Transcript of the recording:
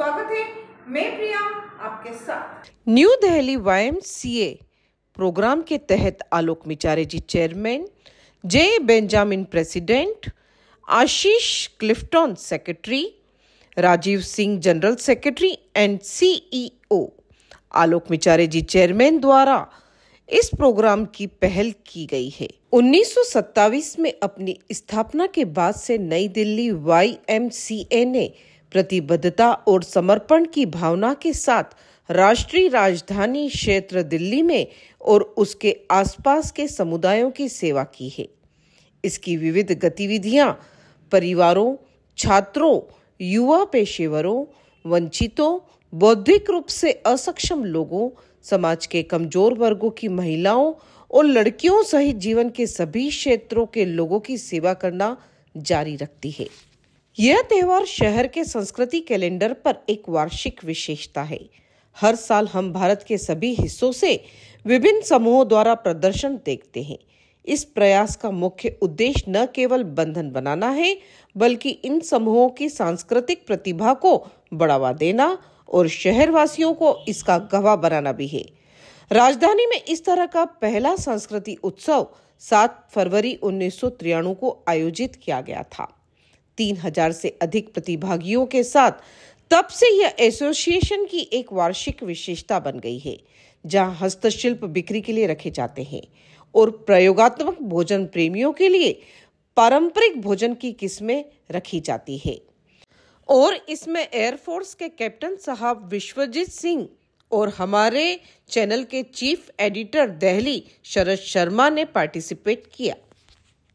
स्वागत है मैं प्रिया आपके साथ न्यू दिल्ली वाईएमसीए प्रोग्राम के तहत Alok Michare ji chairman J Benjamin president Ashish Clifton secretary Rajiv Singh general secretary and CEO Alok Michare ji chairman द्वारा इस प्रोग्राम की पहल की गई है 1927 में अपनी स्थापना के बाद से नई दिल्ली वाई ने प्रतिबद्धता और समर्पण की भावना के साथ राष्ट्रीय राजधानी क्षेत्र दिल्ली में और उसके आसपास के समुदायों की सेवा की है इसकी विविध गतिविधियां परिवारों छात्रों युवा पेशेवरों वंचितों बौद्धिक रूप से असक्षम लोगों समाज के कमजोर वर्गों की महिलाओं और लड़कियों सहित जीवन के सभी क्षेत्रों के लोगों की सेवा करना जारी रखती है यह त्यौहार शहर के संस्कृति कैलेंडर पर एक वार्षिक विशेषता है हर साल हम भारत के सभी हिस्सों से विभिन्न समूहों द्वारा प्रदर्शन देखते हैं इस प्रयास का मुख्य उद्देश्य न केवल बंधन बनाना है बल्कि इन समूहों की सांस्कृतिक प्रतिभा को बढ़ावा देना और शहरवासियों को इसका गवाह बनाना भी है राजधानी में इस तरह का पहला संस्कृति उत्सव 7 फरवरी उन्नीस को आयोजित किया गया था तीन हजार से अधिक प्रतिभागियों के साथ तब से यह एसोसिएशन की एक वार्षिक विशेषता बन गई है जहां हस्तशिल्प बिक्री के लिए रखे जाते हैं और प्रयोगात्मक भोजन प्रेमियों के लिए पारंपरिक भोजन की किस्में रखी जाती है और इसमें एयरफोर्स के कैप्टन साहब विश्वजीत सिंह और हमारे चैनल के चीफ एडिटर दहली शरद शर्मा ने पार्टिसिपेट किया